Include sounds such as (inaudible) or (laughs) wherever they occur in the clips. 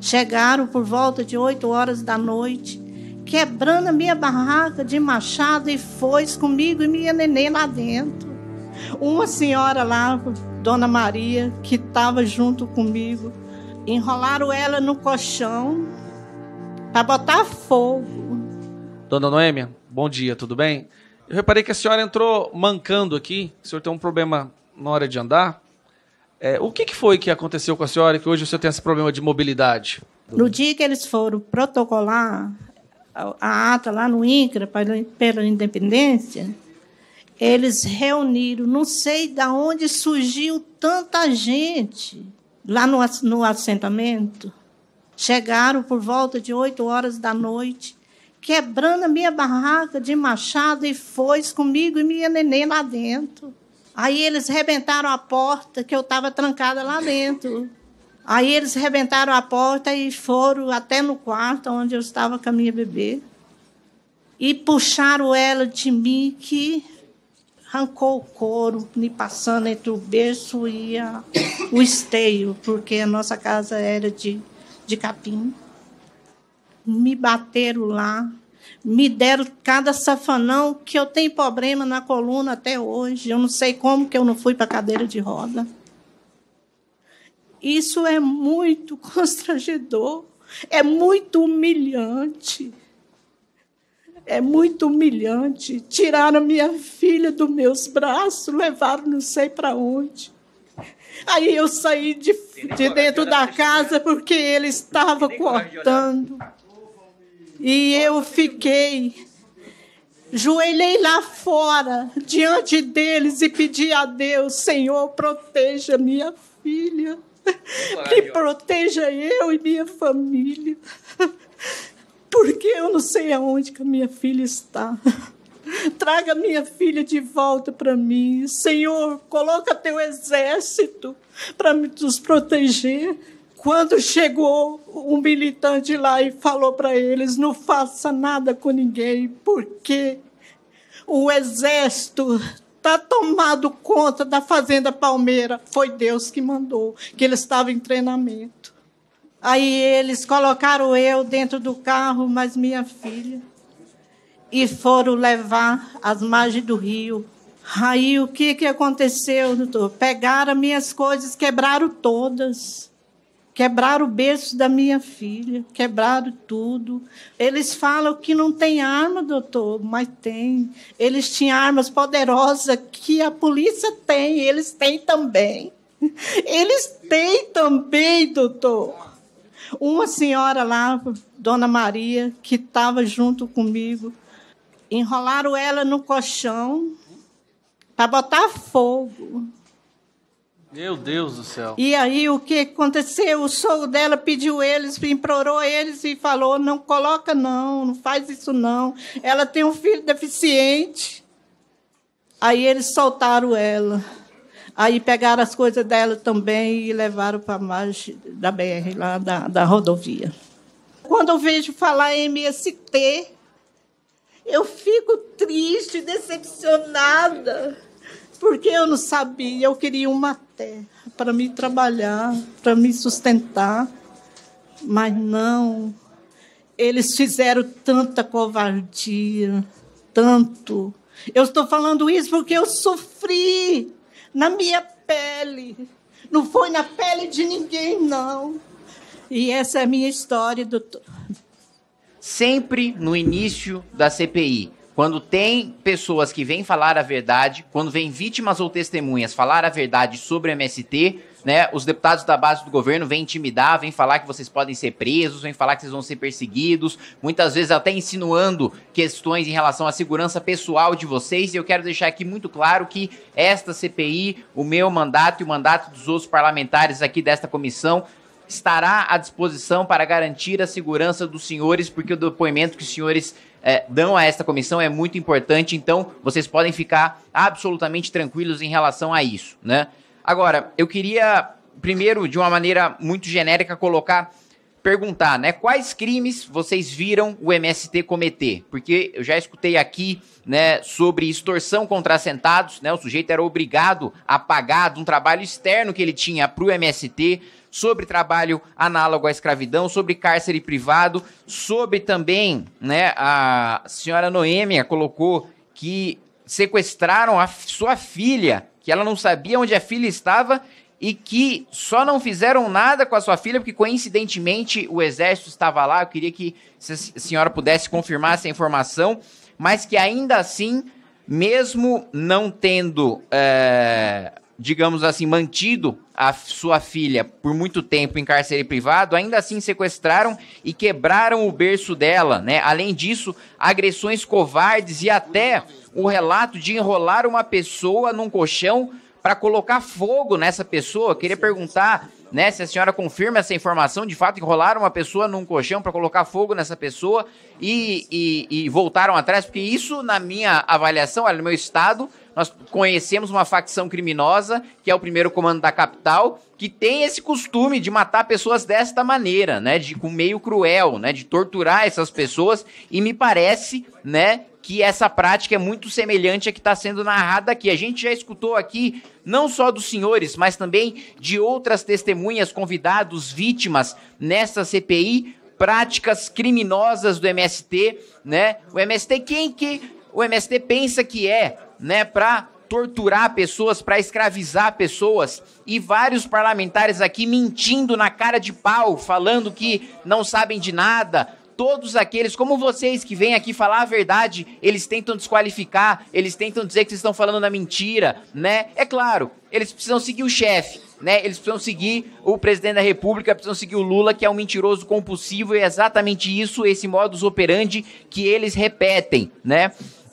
Chegaram por volta de 8 horas da noite, quebrando a minha barraca de machado e foice comigo e minha neném lá dentro. Uma senhora lá, Dona Maria, que estava junto comigo, enrolaram ela no colchão para botar fogo. Dona Noêmia, bom dia, tudo bem? Eu reparei que a senhora entrou mancando aqui. O senhor tem um problema na hora de andar. É, o que, que, foi que aconteceu com a senhora que hoje senhor tem esse problema de mobilidade? No dia que eles foram protocolar a ata lá no INCRA pela independência, eles reuniram, não sei de onde surgiu tanta gente lá no, no assentamento. Chegaram por volta de 8 horas da noite, quebrando a minha barraca de machado e foi comigo e minha neném lá dentro. Aí eles rebentaram a porta que eu estava trancada lá dentro. Aí eles rebentaram a porta e foram até no quarto onde eu estava com a minha bebê. E puxaram ela de mim que arrancou o couro, me passando entre o berço e a, o esteio, porque a nossa casa era de, de capim. Me bateram lá, me deram cada safanão que eu tenho problema na coluna até hoje. Eu não sei como que eu não fui para cadeira de roda. Isso é muito (laughs) constrangedor, é muito humilhante. É muito humilhante. Tiraram minha filha dos meus braços, levaram não sei para onde. Aí eu saí de, de dentro da casa porque ele estava cortando. E eu fiquei, joelhei lá fora, diante deles, e pedi a Deus: Senhor, proteja minha filha, me proteja eu e minha família, porque eu não sei aonde que a minha filha está. Traga minha filha de volta para mim. Senhor, coloca teu exército para nos proteger. Quando chegou um militante lá e falou para eles: não faça nada com ninguém, porque o exército está tomado conta da Fazenda Palmeira. Foi Deus que mandou, que ele estava em treinamento. Aí eles colocaram eu dentro do carro, mas minha filha, e foram levar às margens do rio. Aí o que, que aconteceu, doutor? Pegaram minhas coisas, quebraram todas. Quebraram o berço da minha filha, quebraram tudo. Eles falam que não tem arma, doutor, mas tem. Eles tinham armas poderosas que a polícia tem, eles têm também. Eles têm também, doutor. Uma senhora lá, Dona Maria, que estava junto comigo, enrolaram ela no colchão para botar fogo. Meu Deus do céu. E aí o que aconteceu? O sogro dela pediu eles, implorou eles e falou: não coloca não, não faz isso não. Ela tem um filho deficiente. Aí eles soltaram ela. Aí pegaram as coisas dela também e levaram para a margem da BR, lá da, da rodovia. Quando eu vejo falar em MST, eu fico triste, decepcionada porque eu não sabia, eu queria uma terra para me trabalhar, para me sustentar, mas não. Eles fizeram tanta covardia, tanto. Eu estou falando isso porque eu sofri na minha pele. Não foi na pele de ninguém, não. E essa é a minha história, doutor. Sempre no início da CPI, quando tem pessoas que vêm falar a verdade, quando vêm vítimas ou testemunhas falar a verdade sobre o MST, né, os deputados da base do governo vêm intimidar, vêm falar que vocês podem ser presos, vêm falar que vocês vão ser perseguidos, muitas vezes até insinuando questões em relação à segurança pessoal de vocês. E eu quero deixar aqui muito claro que esta CPI, o meu mandato e o mandato dos outros parlamentares aqui desta comissão estará à disposição para garantir a segurança dos senhores, porque o depoimento que os senhores é, dão a esta comissão é muito importante, então vocês podem ficar absolutamente tranquilos em relação a isso, né? Agora, eu queria primeiro, de uma maneira muito genérica, colocar perguntar, né? Quais crimes vocês viram o MST cometer? Porque eu já escutei aqui, né, sobre extorsão contra assentados, né? O sujeito era obrigado a pagar de um trabalho externo que ele tinha para o MST, sobre trabalho análogo à escravidão, sobre cárcere privado, sobre também, né, a senhora Noêmia colocou que sequestraram a sua filha, que ela não sabia onde a filha estava e que só não fizeram nada com a sua filha, porque coincidentemente o exército estava lá. Eu queria que a senhora pudesse confirmar essa informação, mas que ainda assim, mesmo não tendo, é, digamos assim, mantido a sua filha por muito tempo em cárcere privado, ainda assim sequestraram e quebraram o berço dela, né? Além disso, agressões covardes e até o relato de enrolar uma pessoa num colchão para colocar fogo nessa pessoa. Queria perguntar né, se a senhora confirma essa informação, de fato enrolaram uma pessoa num colchão para colocar fogo nessa pessoa e, e, e, voltaram atrás, porque isso, na minha avaliação, no meu estado, nós conhecemos uma facção criminosa, que é o primeiro comando da capital, que tem esse costume de matar pessoas desta maneira, né? De com meio cruel, né? De torturar essas pessoas. E me parece, né? Que essa prática é muito semelhante à que está sendo narrada aqui. A gente já escutou aqui, não só dos senhores, mas também de outras testemunhas, convidados, vítimas nessa CPI, práticas criminosas do MST, né? O MST, quem que o MST pensa que é, né, para torturar pessoas, para escravizar pessoas, e vários parlamentares aqui mentindo na cara de pau, falando que não sabem de nada. Todos aqueles, como vocês que vêm aqui falar a verdade, eles tentam desqualificar, eles tentam dizer que vocês estão falando na mentira, né? É claro, eles precisam seguir o chefe, né? Eles precisam seguir o presidente da República, precisam seguir o Lula, que é um mentiroso compulsivo, e é exatamente isso, esse modus operandi que eles repetem, né?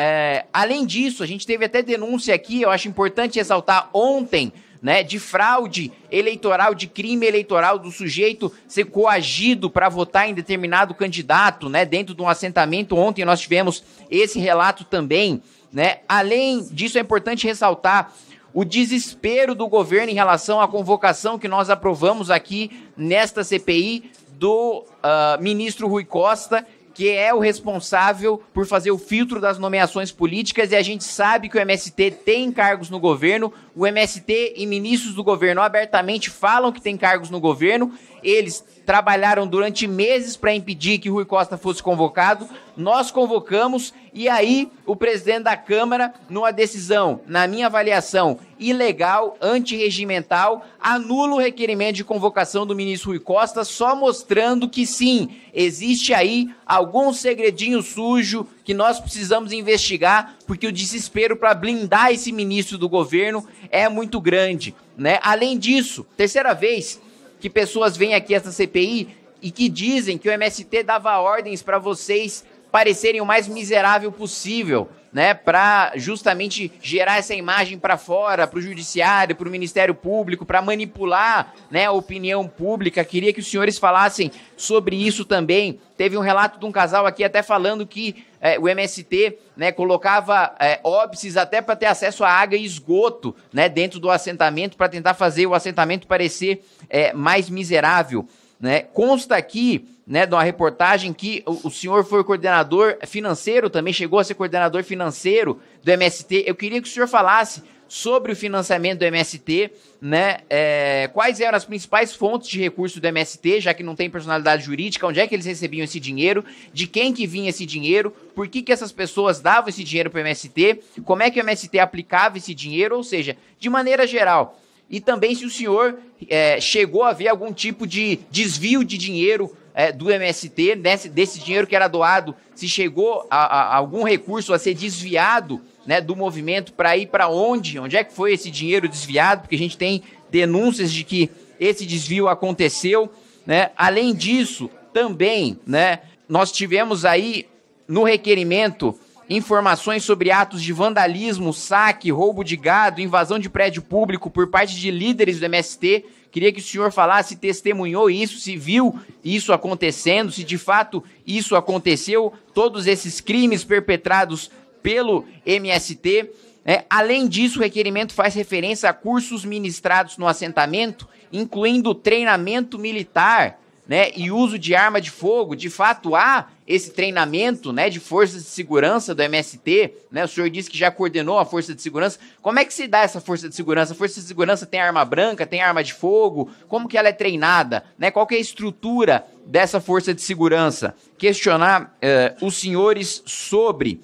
É, além disso, a gente teve até denúncia aqui, eu acho importante ressaltar ontem, né, de fraude eleitoral, de crime eleitoral do sujeito ser coagido para votar em determinado candidato, né, dentro de um assentamento. Ontem nós tivemos esse relato também, né? Além disso, é importante ressaltar o desespero do governo em relação à convocação que nós aprovamos aqui nesta CPI do uh, ministro Rui Costa, que é o responsável por fazer o filtro das nomeações políticas e a gente sabe que o MST tem cargos no governo, o MST e ministros do governo abertamente falam que tem cargos no governo eles trabalharam durante meses para impedir que Rui Costa fosse convocado. Nós convocamos e aí o presidente da Câmara, numa decisão, na minha avaliação, ilegal, antirregimental, anula o requerimento de convocação do ministro Rui Costa, só mostrando que sim, existe aí algum segredinho sujo que nós precisamos investigar, porque o desespero para blindar esse ministro do governo é muito grande, né? Além disso, terceira vez que pessoas vêm aqui essa CPI e que dizem que o MST dava ordens para vocês parecerem o mais miserável possível, né, para justamente gerar essa imagem para fora, para o judiciário, para o Ministério Público, para manipular, né, a opinião pública. Queria que os senhores falassem sobre isso também. Teve um relato de um casal aqui até falando que é, o MST, né, colocava é, óbices até para ter acesso à água e esgoto, né, dentro do assentamento para tentar fazer o assentamento parecer é, mais miserável, né? Consta aqui né, de uma reportagem que o, o, senhor foi coordenador financeiro também, chegou a ser coordenador financeiro do MST. Eu queria que o senhor falasse sobre o financiamento do MST, né? É, quais eram as principais fontes de recurso do MST, já que não tem personalidade jurídica, onde é que eles recebiam esse dinheiro, de quem que vinha esse dinheiro, por que, que essas pessoas davam esse dinheiro para o MST, como é que o MST aplicava esse dinheiro, ou seja, de maneira geral. E também se o senhor é, chegou a ver algum tipo de desvio de dinheiro é, do MST, desse, desse dinheiro que era doado, se chegou a, a algum recurso a ser desviado né, do movimento para ir para onde? Onde é que foi esse dinheiro desviado? Porque a gente tem denúncias de que esse desvio aconteceu. Né? Além disso, também né, nós tivemos aí no requerimento Informações sobre atos de vandalismo, saque, roubo de gado, invasão de prédio público por parte de líderes do MST. Queria que o senhor falasse, testemunhou isso, se viu isso acontecendo, se de fato isso aconteceu, todos esses crimes perpetrados pelo MST. É, além disso, o requerimento faz referência a cursos ministrados no assentamento, incluindo treinamento militar né, e uso de arma de fogo, de fato há esse treinamento, né, de forças de segurança do MST, né? O senhor disse que já coordenou a força de segurança. Como é que se dá essa força de segurança? A força de segurança tem arma branca, tem arma de fogo? Como que ela é treinada, né? Qual que é a estrutura dessa força de segurança? Questionar eh, os senhores sobre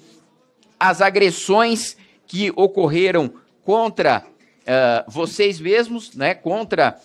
as agressões que ocorreram contra eh, vocês mesmos, né? Contra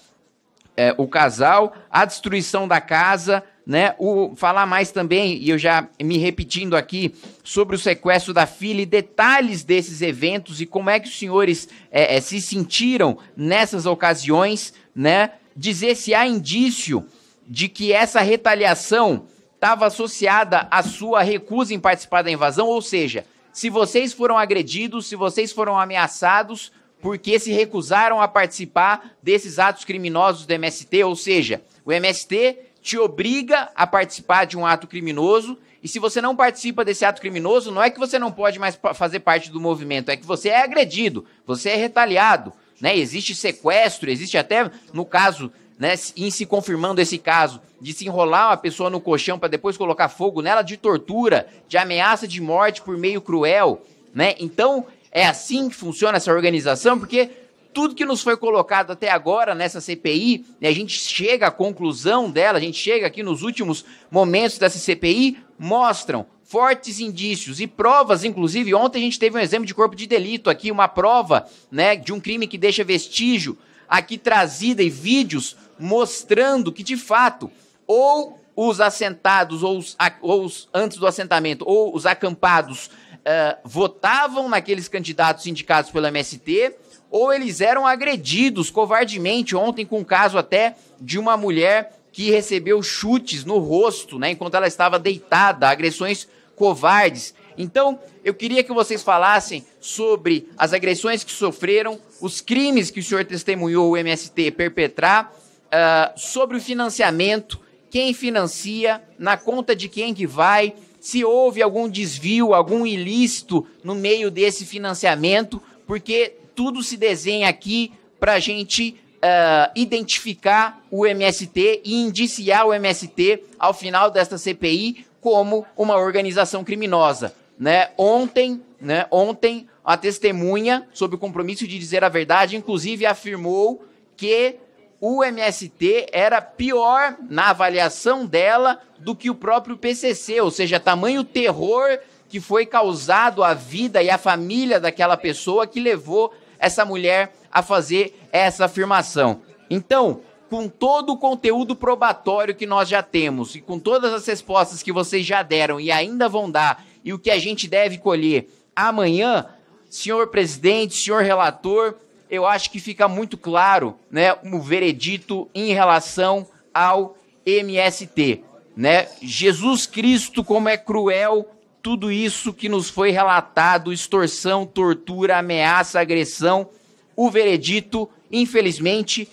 é, o casal, a destruição da casa, né? O falar mais também, e eu já me repetindo aqui, sobre o sequestro da filha e detalhes desses eventos e como é que os senhores é, é, se sentiram nessas ocasiões, né? Dizer se há indício de que essa retaliação estava associada à sua recusa em participar da invasão, ou seja, se vocês foram agredidos, se vocês foram ameaçados, porque se recusaram a participar desses atos criminosos do MST, ou seja, o MST te obriga a participar de um ato criminoso e se você não participa desse ato criminoso, não é que você não pode mais fazer parte do movimento, é que você é agredido, você é retaliado, né? Existe sequestro, existe até no caso, né, em se confirmando esse caso de se enrolar uma pessoa no colchão para depois colocar fogo nela de tortura, de ameaça de morte por meio cruel, né? Então, é assim que funciona essa organização? Porque tudo que nos foi colocado até agora nessa CPI, né, a gente chega à conclusão dela, a gente chega aqui nos últimos momentos dessa CPI, mostram fortes indícios e provas, inclusive ontem a gente teve um exemplo de corpo de delito aqui, uma prova, né, de um crime que deixa vestígio aqui trazida e vídeos mostrando que de fato ou os assentados ou os, ou os antes do assentamento ou os acampados eh, votavam naqueles candidatos indicados pelo MST ou eles eram agredidos covardemente ontem com o caso até de uma mulher que recebeu chutes no rosto, né, enquanto ela estava deitada, agressões covardes. Então, eu queria que vocês falassem sobre as agressões que sofreram, os crimes que o senhor testemunhou o MST perpetrar, uh, sobre o financiamento, quem financia, na conta de quem que vai, se houve algum desvio, algum ilícito no meio desse financiamento, porque tudo se desenha aqui para a gente uh, identificar o MST e indiciar o MST ao final desta CPI como uma organização criminosa. Né? Ontem, né? Ontem a testemunha, sob o compromisso de dizer a verdade, inclusive afirmou que o MST era pior na avaliação dela do que o próprio PCC, ou seja, tamanho terror que foi causado à vida e à família daquela pessoa que levou essa mulher a fazer essa afirmação. Então, com todo o conteúdo probatório que nós já temos e com todas as respostas que vocês já deram e ainda vão dar e o que a gente deve colher amanhã, senhor presidente, senhor relator, eu acho que fica muito claro né, o veredito em relação ao MST. Né? Jesus Cristo, como é cruel tudo isso que nos foi relatado: extorsão, tortura, ameaça, agressão. O veredito, infelizmente,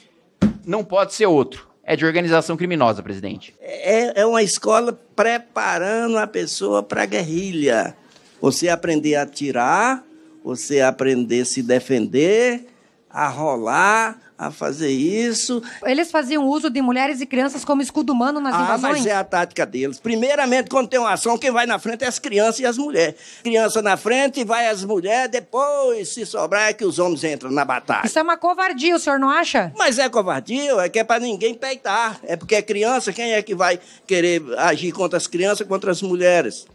não pode ser outro. É de organização criminosa, presidente. É, é uma escola preparando a pessoa para a guerrilha. Você aprender a atirar, você aprender a se defender, a rolar, a fazer isso. Eles faziam uso de mulheres e crianças como escudo humano nas ah, invasões? Ah, mas é a tática deles. Primeiramente, quando tem uma ação, quem vai na frente é as crianças e as mulheres. Criança na frente, vai as mulheres, depois, se sobrar, é que os homens entram na batalha. Isso é uma covardia, o senhor não acha? Mas é covardia, é que é para ninguém peitar. É porque é criança, quem é que vai querer agir contra as crianças, contra as mulheres?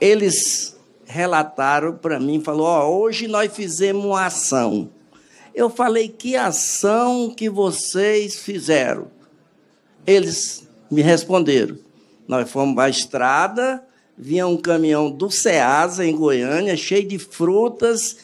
Eles relataram para mim, falou, ó, oh, hoje nós fizemos uma ação eu falei: que ação que vocês fizeram? Eles me responderam. Nós fomos à estrada, vinha um caminhão do Ceasa, em Goiânia, cheio de frutas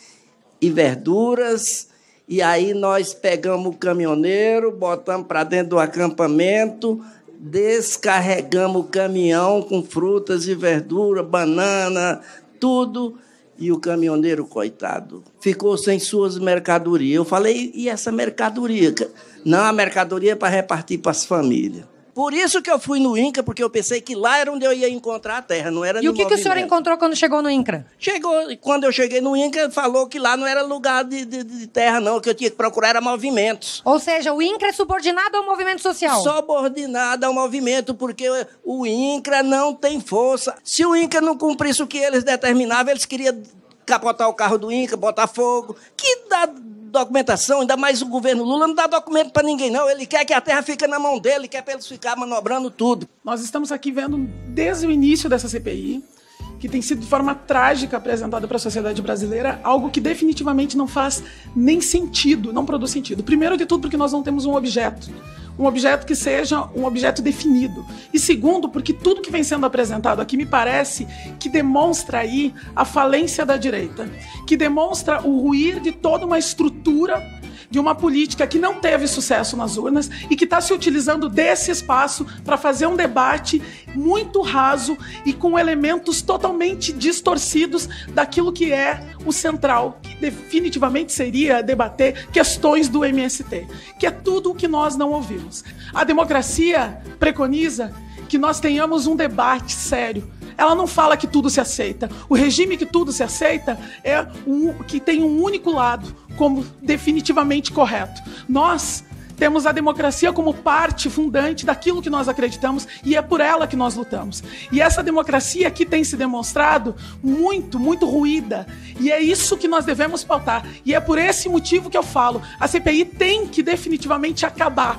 e verduras. E aí nós pegamos o caminhoneiro, botamos para dentro do acampamento, descarregamos o caminhão com frutas e verdura, banana, tudo. E o caminhoneiro, coitado, ficou sem suas mercadorias. Eu falei, e essa mercadoria? Não, a mercadoria é para repartir para as famílias. Por isso que eu fui no INCRA, porque eu pensei que lá era onde eu ia encontrar a terra, não era E o que, que, o senhor encontrou quando chegou no INCRA? Chegou, quando eu cheguei no INCRA, falou que lá não era lugar de, de, de terra, não, que eu tinha que procurar era movimentos. Ou seja, o INCRA é subordinado ao movimento social? Subordinado ao movimento, porque o INCRA não tem força. Se o INCRA não cumprisse o que eles determinavam, eles queriam capotar o carro do INCRA, botar fogo. Que dá documentação, ainda mais o governo Lula não dá documento para ninguém, não. Ele quer que a terra fique na mão dele, quer para eles ficar manobrando tudo. Nós estamos aqui vendo desde o início dessa CPI que tem sido de forma trágica apresentada para a sociedade brasileira, algo que definitivamente não faz nem sentido, não produz sentido. Primeiro de tudo, porque nós não temos um objeto. Um objeto que seja um objeto definido. E segundo, porque tudo que vem sendo apresentado aqui me parece que demonstra aí a falência da direita, que demonstra o ruir de toda uma estrutura de uma política que não teve sucesso nas urnas e que está se utilizando desse espaço para fazer um debate muito raso e com elementos totalmente distorcidos daquilo que é o central, que definitivamente seria debater questões do MST, que é tudo o que nós não ouvimos. A democracia preconiza que nós tenhamos um debate sério ela não fala que tudo se aceita. O regime que tudo se aceita é um, que tem um único lado como definitivamente correto. Nós temos a democracia como parte fundante daquilo que nós acreditamos e é por ela que nós lutamos. E essa democracia aqui tem se demonstrado muito, muito ruída. E é isso que nós devemos pautar. E é por esse motivo que eu falo: a CPI tem que definitivamente acabar